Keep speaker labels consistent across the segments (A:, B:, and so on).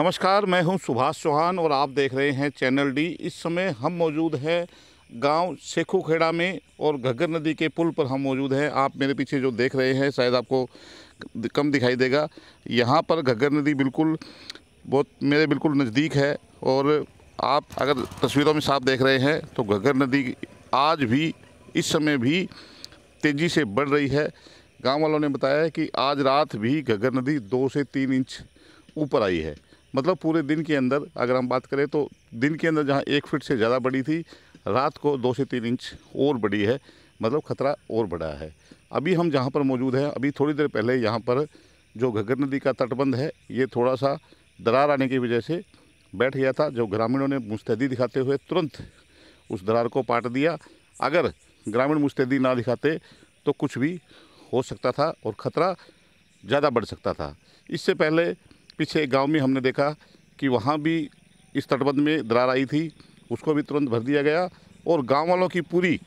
A: नमस्कार मैं हूं सुभाष चौहान और आप देख रहे हैं चैनल डी इस समय हम मौजूद हैं गांव शेखोखेड़ा में और घग्गर नदी के पुल पर हम मौजूद हैं आप मेरे पीछे जो देख रहे हैं शायद आपको कम दिखाई देगा यहां पर घग्गर नदी बिल्कुल बहुत मेरे बिल्कुल नज़दीक है और आप अगर तस्वीरों में साफ देख रहे हैं तो घग्गर नदी आज भी इस समय भी तेज़ी से बढ़ रही है गाँव वालों ने बताया कि आज रात भी घग्गर नदी दो से तीन इंच ऊपर आई है मतलब पूरे दिन के अंदर अगर हम बात करें तो दिन के अंदर जहाँ एक फिट से ज़्यादा बड़ी थी रात को दो से तीन इंच और बड़ी है मतलब खतरा और बढ़ा है अभी हम जहाँ पर मौजूद हैं अभी थोड़ी देर पहले यहाँ पर जो घग्गर नदी का तटबंध है ये थोड़ा सा दरार आने की वजह से बैठ गया था जो ग्रामीणों ने मुस्तैदी दिखाते हुए तुरंत उस दरार को पाट दिया अगर ग्रामीण मुस्तैदी ना दिखाते तो कुछ भी हो सकता था और ख़तरा ज़्यादा बढ़ सकता था इससे पहले पीछे एक गाँव में हमने देखा कि वहाँ भी इस तटबंध में दरार आई थी उसको भी तुरंत भर दिया गया और गाँव वालों की पूरी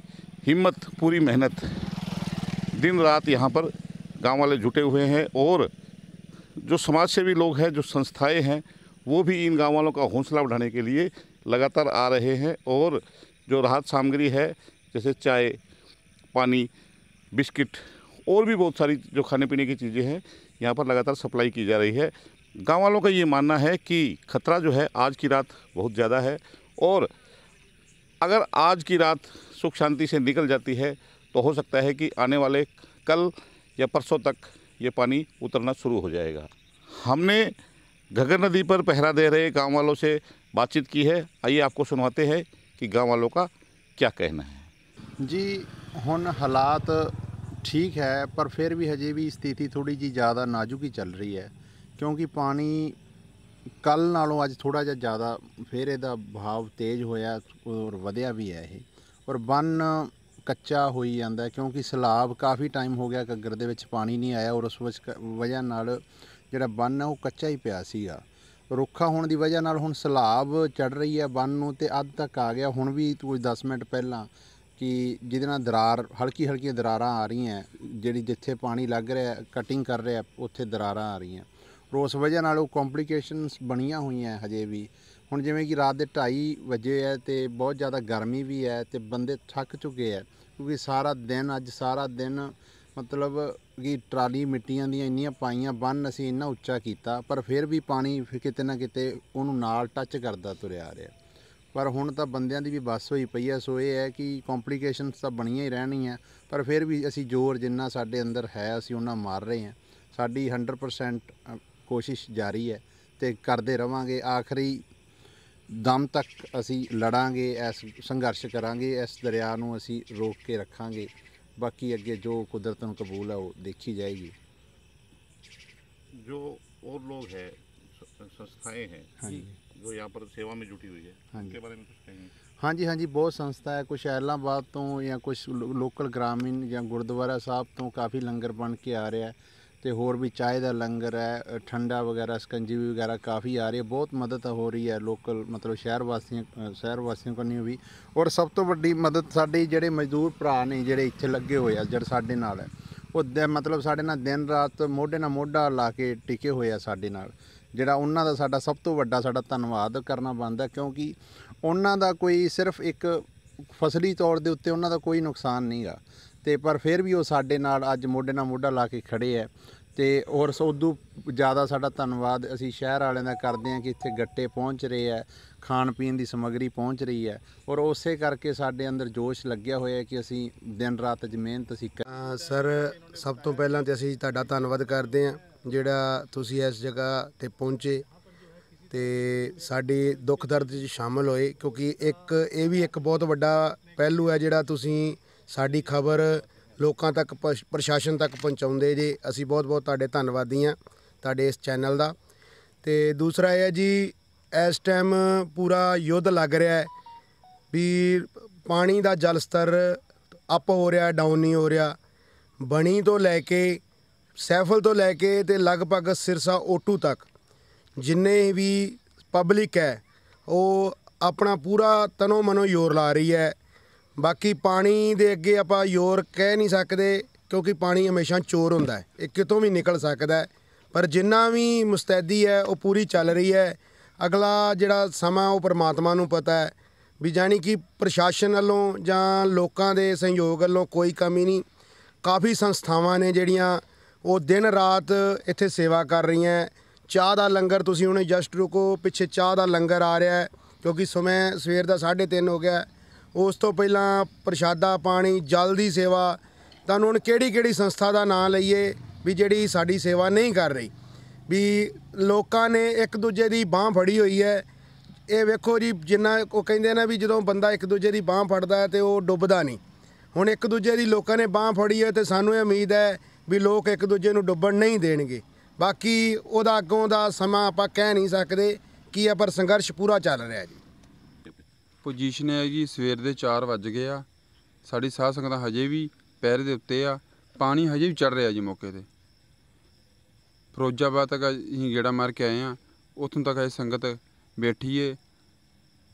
A: हिम्मत पूरी मेहनत दिन रात यहाँ पर गाँव वाले जुटे हुए हैं और जो समाज सेवी लोग हैं जो संस्थाएं हैं वो भी इन गाँव वालों का हौसला बढ़ाने के लिए लगातार आ रहे हैं और जो राहत सामग्री है जैसे चाय पानी बिस्किट और भी बहुत सारी जो खाने पीने की चीज़ें हैं यहाँ पर लगातार सप्लाई की जा रही है गाँव वालों का ये मानना है कि खतरा जो है आज की रात बहुत ज़्यादा है और अगर आज की रात सुख शांति से निकल जाती है तो हो सकता है कि आने वाले कल या परसों तक ये पानी उतरना शुरू हो जाएगा हमने घगर नदी पर पहरा दे रहे गाँव वालों से बातचीत की है आइए आपको सुनवाते हैं कि गाँव वालों का क्या कहना
B: है जी ਹੁਣ हालात ठीक है पर फिर भी हजे भी स्थिति थोड़ी जी ज़्यादा नाजुक ही चल रही है ਕਿਉਂਕਿ ਪਾਣੀ ਕੱਲ ਨਾਲੋਂ ਅੱਜ ਥੋੜਾ ਜਿਹਾ ਜ਼ਿਆਦਾ ਫੇਰ ਇਹਦਾ ਭਾਵ ਤੇਜ਼ ਹੋਇਆ ਔਰ ਵਧਿਆ ਵੀ ਹੈ ਇਹ ਔਰ ਬੰਨ ਕੱਚਾ ਹੋਈ ਜਾਂਦਾ ਕਿਉਂਕਿ ਸਲਾਬ ਕਾਫੀ ਟਾਈਮ ਹੋ ਗਿਆ ਕਗਰ ਦੇ ਵਿੱਚ ਪਾਣੀ ਨਹੀਂ ਆਇਆ ਔਰ ਉਸ ਵਿੱਚ ਵਜ੍ਹਾ ਨਾਲ ਜਿਹੜਾ ਬੰਨ ਹੈ ਉਹ ਕੱਚਾ ਹੀ ਪਿਆ ਸੀਗਾ ਰੁੱਖਾ ਹੋਣ ਦੀ ਵਜ੍ਹਾ ਨਾਲ ਹੁਣ ਸਲਾਬ ਚੜ ਰਹੀ ਹੈ ਬੰਨ ਨੂੰ ਤੇ ਅੱਧ ਤੱਕ ਆ ਗਿਆ ਹੁਣ ਵੀ ਕੁਝ 10 ਮਿੰਟ ਪਹਿਲਾਂ ਕਿ ਜਿਹਦੇ ਨਾਲ ਦਰਾਰ ਹਲਕੀ ਹਲਕੀ ਦਰਾਰਾਂ ਆ ਰਹੀਆਂ ਜਿਹੜੀ ਜਿੱਥੇ ਪਾਣੀ ਲੱਗ ਰਿਹਾ ਕਟਿੰਗ ਕਰ ਰਿਹਾ ਉੱਥੇ ਦਰਾਰਾਂ ਆ ਰਹੀਆਂ ਰੋਸ ਉਸ ਵਜ੍ਹਾ ਨਾਲ ਉਹ ਕੰਪਲਿਕੇਸ਼ਨਸ ਬਣੀਆਂ ਹੋਈਆਂ ਹਜੇ ਵੀ ਹੁਣ ਜਿਵੇਂ ਕਿ ਰਾਤ ਦੇ 2:30 ਵਜੇ ਹੈ ਤੇ ਬਹੁਤ ਜ਼ਿਆਦਾ ਗਰਮੀ ਵੀ ਹੈ ਤੇ ਬੰਦੇ ਥੱਕ ਚੁੱਕੇ ਆ ਕਿਉਂਕਿ ਸਾਰਾ ਦਿਨ ਅੱਜ ਸਾਰਾ ਦਿਨ ਮਤਲਬ ਕਿ ਟਰਾਲੀ ਮਿੱਟੀਆਂ ਦੀਆਂ ਇੰਨੀਆਂ ਪਾਈਆਂ ਬੰਨ ਅਸੀਂ ਇੰਨਾ ਉੱਚਾ ਕੀਤਾ ਪਰ ਫਿਰ ਵੀ ਪਾਣੀ ਕਿਤੇ ਨਾ ਕਿਤੇ ਉਹਨੂੰ ਨਾਲ ਟੱਚ ਕਰਦਾ ਤੁਰਿਆ ਆ ਰਿਹਾ ਪਰ ਹੁਣ ਤਾਂ ਬੰਦਿਆਂ ਦੀ ਵੀ ਬਸ ਹੋਈ ਪਈ ਐ ਸੋ ਇਹ ਹੈ ਕਿ ਕੰਪਲਿਕੇਸ਼ਨਸ ਤਾਂ ਬਣੀਆਂ ਹੀ ਰਹਿਣੀਆਂ ਪਰ ਫਿਰ ਵੀ ਅਸੀਂ ਜ਼ੋਰ ਜਿੰਨਾ ਸਾਡੇ ਅੰਦਰ ਹੈ ਅਸੀਂ ਉਹਨਾਂ ਮਾਰ ਰਹੇ ਹਾਂ ਸਾਡੀ 100% ਕੋਸ਼ਿਸ਼ ਜਾਰੀ ਹੈ ਤੇ ਕਰਦੇ ਰਵਾਂਗੇ ਆਖਰੀ ਦਮ ਤੱਕ ਅਸੀਂ ਲੜਾਂਗੇ ਇਸ ਸੰਘਰਸ਼ ਕਰਾਂਗੇ ਇਸ ਦਰਿਆ ਨੂੰ ਅਸੀਂ ਰੋਕ ਕੇ ਰੱਖਾਂਗੇ ਬਾਕੀ ਅੱਗੇ ਜੋ ਕੁਦਰਤ ਨੂੰ ਕਬੂਲ ਹੈ ਉਹ ਦੇਖੀ ਜਾਏਗੀ
A: ਜੋ ਹੋਰ ਲੋਕ ਹੈ ਸੰਸਥਾਏ ਹੈ ਜੋ ਯਹਾਂ ਪਰ ਸੇਵਾ पर ਜੁਟੀ ਹੋਈ ਹੈ ਉਸਕੇ ਬਾਰੇ ਮੇ ਕੁਛ बारे
B: ਹਾਂਜੀ ਹਾਂਜੀ ਬਹੁਤ ਸੰਸਥਾ ਹੈ ਕੁਛ जी ਐਲਾਬਾਦ ਤੋਂ ਜਾਂ ਕੁਝ ਲੋਕਲ ਗ੍ਰਾਮੀਣ ਜਾਂ ਗੁਰਦੁਆਰਾ ਸਾਹਿਬ ਤੋਂ ਕਾਫੀ ਲੰਗਰ ਬਣ ਕੇ ਆ ਰਿਹਾ ਹੈ ਤੇ ਹੋਰ ਵੀ ਚਾਹ ਦਾ ਲੰਗਰ ਹੈ ਠੰਡਾ ਵਗੈਰਾ ਸਕੰਜੀ ਵਗੈਰਾ ਕਾਫੀ ਆ ਰਹੀ ਹੈ ਬਹੁਤ ਮਦਦ ਹੋ ਰਹੀ ਹੈ ਲੋਕਲ ਮਤਲਬ ਸ਼ਹਿਰ ਵਾਸੀਆਂ ਸ਼ਹਿਰ ਵਾਸੀਆਂ ਕੋਲ ਨਹੀਂ ਵੀ ਔਰ ਸਭ ਤੋਂ ਵੱਡੀ ਮਦਦ ਸਾਡੇ ਜਿਹੜੇ ਮਜ਼ਦੂਰ ਭਰਾ ਨੇ ਜਿਹੜੇ ਇੱਥੇ ਲੱਗੇ ਹੋਏ ਆ ਜਿਹੜੇ ਸਾਡੇ ਨਾਲ ਹੈ ਉਹ ਮਤਲਬ ਸਾਡੇ ਨਾਲ ਦਿਨ ਰਾਤ ਮੋਢੇ ਨਾਲ ਮੋਢਾ ਲਾ ਕੇ ਟਿਕੇ ਹੋਏ ਆ ਸਾਡੇ ਨਾਲ ਜਿਹੜਾ ਉਹਨਾਂ ਦਾ ਸਾਡਾ ਸਭ ਤੋਂ ਵੱਡਾ ਸਾਡਾ ਧੰਨਵਾਦ ਕਰਨਾ ਬਣਦਾ ਕਿਉਂਕਿ ਉਹਨਾਂ ਦਾ ਕੋਈ ਸਿਰਫ ਇੱਕ ਫਸਲੀ ਤੌਰ ਦੇ ਉੱਤੇ ਉਹਨਾਂ ਦਾ ਕੋਈ ਨੁਕਸਾਨ ਨਹੀਂਗਾ ਤੇ ਪਰ ਫਿਰ ਵੀ ਉਹ ਸਾਡੇ ਨਾਲ ਅੱਜ ਮੋਢੇ ਨਾਲ ਮੋਢਾ ਲਾ ਕੇ ਖੜੇ ਐ ਤੇ ਔਰ ਸੋਦੂ ਜ਼ਿਆਦਾ ਸਾਡਾ ਧੰਨਵਾਦ ਅਸੀਂ ਸ਼ਹਿਰ ਵਾਲਿਆਂ ਦਾ ਕਰਦੇ ਹਾਂ ਕਿ ਇੱਥੇ ਗੱਟੇ ਪਹੁੰਚ ਰਹੇ ਆ ਖਾਣ ਪੀਣ ਦੀ ਸਮਗਰੀ ਪਹੁੰਚ ਰਹੀ ਐ ਔਰ ਉਸੇ ਕਰਕੇ ਸਾਡੇ ਅੰਦਰ ਜੋਸ਼ ਲੱਗਿਆ ਹੋਇਆ ਹੈ ਕਿ ਅਸੀਂ ਦਿਨ ਰਾਤ ਜ ਮਿਹਨਤ ਅਸੀਂ ਕਰ ਸਰ ਸਭ ਤੋਂ
C: ਪਹਿਲਾਂ ਤੇ ਅਸੀਂ ਤੁਹਾਡਾ ਧੰਨਵਾਦ ਕਰਦੇ ਹਾਂ ਜਿਹੜਾ ਤੁਸੀਂ ਇਸ ਜਗ੍ਹਾ ਤੇ ਪਹੁੰਚੇ ਤੇ ਸਾਡੀ ਦੁੱਖ ਦਰਦ ਵਿੱਚ ਸ਼ਾਮਲ ਹੋਏ ਕਿਉਂਕਿ ਇੱਕ ਇਹ ਵੀ ਇੱਕ ਬਹੁਤ ਵੱਡਾ ਪਹਿਲੂ ਹੈ ਜਿਹੜਾ ਤੁਸੀਂ ਸਾਡੀ ਖਬਰ ਲੋਕਾਂ ਤੱਕ ਪ੍ਰਸ਼ਾਸਨ ਤੱਕ ਪਹੁੰਚਾਉਂਦੇ ਜੇ ਅਸੀਂ ਬਹੁਤ ਬਹੁਤ ਤੁਹਾਡੇ ਧੰਨਵਾਦੀ ਆ ਤੁਹਾਡੇ ਇਸ ਚੈਨਲ ਦਾ ਤੇ ਦੂਸਰਾ ਇਹ ਹੈ ਜੀ ਇਸ ਟਾਈਮ ਪੂਰਾ ਯੁੱਧ ਲੱਗ ਰਿਹਾ ਹੈ ਵੀ ਪਾਣੀ ਦਾ ਜਲ ਸਤਰ ਅਪ ਹੋ ਰਿਹਾ ਡਾਊਨ ਨਹੀਂ ਹੋ ਰਿਹਾ ਬਣੀ ਤੋਂ ਲੈ ਕੇ ਸੈਫਲ ਤੋਂ ਲੈ ਕੇ ਤੇ ਲਗਭਗ ਸਿਰਸਾ ਓਟੂ ਤੱਕ ਜਿੰਨੇ ਵੀ ਪਬਲਿਕ ਹੈ ਉਹ ਆਪਣਾ ਪੂਰਾ ਤਨੋ ਮਨੋ ਯੋਰ ਲਾ ਰਹੀ ਹੈ ਬਾਕੀ ਪਾਣੀ ਦੇ ਅੱਗੇ ਆਪਾਂ ਯੋਰ ਕਹਿ ਨਹੀਂ ਸਕਦੇ ਕਿਉਂਕਿ ਪਾਣੀ ਹਮੇਸ਼ਾ ਚੋਰ ਹੁੰਦਾ ਹੈ ਇਹ ਕਿਤੋਂ ਵੀ ਨਿਕਲ ਸਕਦਾ ਹੈ ਪਰ ਜਿੰਨਾ ਵੀ ਮੁਸਤੈਦੀ ਹੈ ਉਹ ਪੂਰੀ ਚੱਲ ਰਹੀ ਹੈ ਅਗਲਾ ਜਿਹੜਾ ਸਮਾਂ ਉਹ ਪਰਮਾਤਮਾ ਨੂੰ ਪਤਾ ਹੈ ਵੀ ਜਾਨੀ ਕਿ ਪ੍ਰਸ਼ਾਸਨ ਵੱਲੋਂ ਜਾਂ ਲੋਕਾਂ ਦੇ ਸਹਿਯੋਗ ਵੱਲੋਂ ਕੋਈ ਕਮੀ ਨਹੀਂ ਕਾਫੀ ਸੰਸਥਾਵਾਂ ਨੇ ਜਿਹੜੀਆਂ ਉਹ ਦਿਨ ਰਾਤ ਇੱਥੇ ਸੇਵਾ ਕਰ ਰਹੀਆਂ ਚਾਹ ਦਾ ਲੰਗਰ ਤੁਸੀਂ ਉਹਨੇ ਜਸਟ ਰੁਕੋ ਪਿੱਛੇ ਚਾਹ ਦਾ ਲੰਗਰ ਆ ਰਿਹਾ ਹੈ ਕਿਉਂਕਿ ਸਮੇਂ ਸਵੇਰ ਦਾ 3:30 ਹੋ ਗਿਆ ਉਸ ਤੋਂ ਪਹਿਲਾਂ ਪ੍ਰਸ਼ਾਦਾ ਪਾਣੀ ਜਲ ਦੀ ਸੇਵਾ ਤੁਹਾਨੂੰ ਹੁਣ ਕਿਹੜੀ ਕਿਹੜੀ ਸੰਸਥਾ ਦਾ ਨਾਮ ਲਈਏ ਵੀ ਜਿਹੜੀ ਸਾਡੀ ਸੇਵਾ ਨਹੀਂ ਕਰ ਰਹੀ ਵੀ ਲੋਕਾਂ ਨੇ ਇੱਕ ਦੂਜੇ ਦੀ ਬਾਹ ਫੜੀ ਹੋਈ ਹੈ ਇਹ ਵੇਖੋ ਜੀ ਜਿੰਨਾ ਉਹ ਕਹਿੰਦੇ ਨੇ ਵੀ ਜਦੋਂ ਬੰਦਾ ਇੱਕ ਦੂਜੇ ਦੀ ਬਾਹ ਫੜਦਾ ਹੈ ਤੇ ਉਹ ਡੁੱਬਦਾ ਨਹੀਂ ਹੁਣ ਇੱਕ ਦੂਜੇ ਦੀ ਲੋਕਾਂ ਨੇ ਬਾਹ ਫੜੀ ਹੈ ਤੇ ਸਾਨੂੰ ਇਹ ਉਮੀਦ ਹੈ ਵੀ ਲੋਕ ਇੱਕ ਦੂਜੇ ਨੂੰ ਡੁੱਬਣ ਨਹੀਂ ਦੇਣਗੇ ਬਾਕੀ ਉਹਦਾ ਅੱਗੋਂ ਦਾ ਸਮਾਂ ਆਪਾਂ ਕਹਿ ਨਹੀਂ ਸਕਦੇ ਕੀ ਹੈ ਪਰ ਸੰਘਰਸ਼ ਪੂਰਾ ਚੱਲ ਰਿਹਾ ਜੀ
D: ਪੋਜੀਸ਼ਨ ਹੈ ਜੀ ਸਵੇਰ ਦੇ 4 ਵੱਜ ਗਏ ਆ ਸਾਡੀ ਸਾਹ ਸੰਗਤ ਹਜੇ ਵੀ ਪੈਰ ਦੇ ਉੱਤੇ ਆ ਪਾਣੀ ਹਜੇ ਵੀ ਚੜ ਰਿਹਾ ਜੀ ਮੌਕੇ ਤੇ ਫਰੋਜਾਬਾਦ ਤੱਕ ਅਸੀਂ ਗੇੜਾ ਮਾਰ ਕੇ ਆਏ ਆ ਉਥੋਂ ਤੱਕ ਇਹ ਸੰਗਤ ਬੈਠੀ ਏ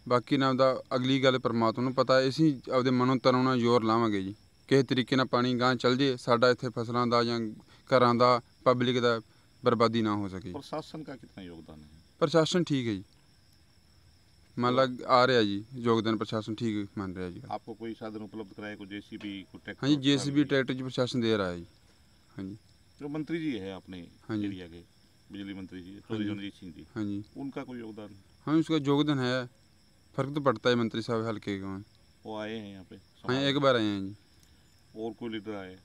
D: ਬਾਕੀ ਨਾਮ ਦਾ ਅਗਲੀ ਗੱਲ ਪਰਮਾਤਮਾ ਨੂੰ ਪਤਾ ਅਸੀਂ ਆਪਦੇ ਮਨੋਂ ਤਨੋਂ ਨਾਲ ਜ਼ੋਰ ਲਾਵਾਂਗੇ ਜੀ ਕਿਸੇ ਤਰੀਕੇ ਨਾਲ ਪਾਣੀ ਗਾਂ ਚੱਲ ਜੇ ਸਾਡਾ ਇੱਥੇ ਫਸਲਾਂ ਦਾ ਜਾਂ ਘਰਾਂ ਦਾ ਪਬਲਿਕ ਦਾ ਬਰਬਾਦੀ ਨਾ ਹੋ ਸਕੇ
A: ਪ੍ਰਸ਼ਾਸਨ ਦਾ ਕਿੰਨਾ ਯੋਗਦਾਨ ਹੈ
D: ਪ੍ਰਸ਼ਾਸਨ ਠੀਕ ਹੈ ਜੀ ਮੰਨ ਲਾ ਆ ਰਿਹਾ ਜੀ ਯੋਗਦਾਨ ਪ੍ਰਸ਼ਾਸਨ ਠੀਕ ਮੰਨ ਰਿਹਾ ਜੀ
A: आपको कोई साधन उपलब्ध कराए को जेसीबी को ट्रैक्टर हां जी जेसीबी
D: ट्रैक्टर जी प्रशासन दे रहा है जी हां जी
A: जो मंत्री जी है अपने हां जी। एरिया के बिजली मंत्री जी चौधरी हाँ जी। जनजीत सिंह जी ਹਾਂਜੀ हाँ उनका कोई योगदान
D: हां उसका योगदान है फर्क तो पड़ता है मंत्री साहब हल्के का
A: वो आए हैं यहां पे
D: हां एक बार आए हैं जी
A: और कोई लीडर आए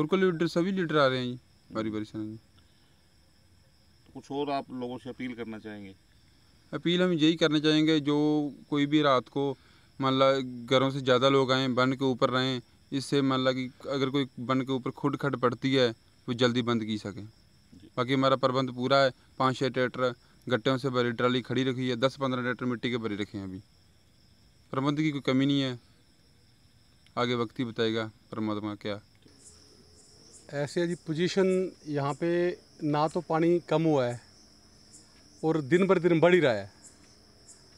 D: और कोई लीडर सभी लीडर आ रहे हैं जी बारी बारी से जी
A: कुछ और आप लोगों से अपील करना चाहेंगे
D: अपील हम यही करना चाहेंगे जो कोई भी रात को मान ला घरों से ज़्यादा लोग आएँ बन के ऊपर रहें इससे मान ला कि अगर कोई बन के ऊपर खुट खट पड़ती है वो जल्दी बंद की सकें बाकी हमारा प्रबंध पूरा है पाँच छः ट्रैक्टर गट्टों से भरी ट्राली खड़ी रखी है दस पंद्रह ट्रैक्टर मिट्टी के भरे रखे हैं अभी प्रबंध की कोई कमी नहीं है आगे वक्त ही बताएगा परमात्मा क्या ऐसे जी पोजीशन यहाँ पे ना तो पानी कम हुआ है और दिन पर दिन बढ़ ही रहा है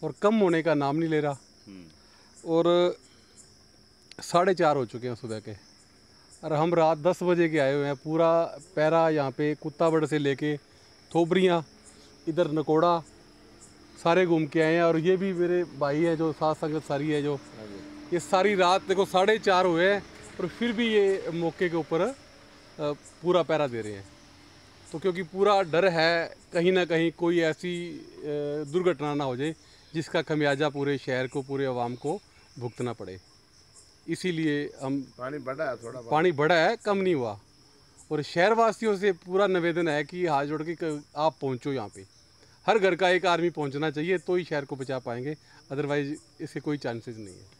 D: और कम होने का नाम नहीं ले रहा हम्म। और साढ़े चार हो चुके हैं सुबह के और हम रात दस बजे के आए हुए हैं पूरा पैरा यहाँ पे कुत्ताबड़ से लेके थोबरियाँ इधर नकोड़ा सारे घूम के आए हैं और ये भी मेरे भाई हैं जो सास संगत सारी है जो हाँ ये सारी रात देखो साढ़े चार हुए हैं और फिर भी ये मौके के ऊपर पूरा पैरा दे रहे हैं तो क्योंकि पूरा डर है कहीं ना कहीं कोई ऐसी दुर्घटना ना हो जाए जिसका खमियाजा पूरे शहर को पूरे आवाम को भुगतना पड़े इसीलिए हम पानी बढ़ा है थोड़ा पानी बढ़ा है कम नहीं हुआ और शहर वासियों से पूरा निवेदन है कि हाथ जोड़ के आप पहुंचो यहाँ पे हर घर का एक आर्मी पहुंचना चाहिए तो ही शहर को बचा पाएंगे अदरवाइज इसके कोई चांसेस नहीं है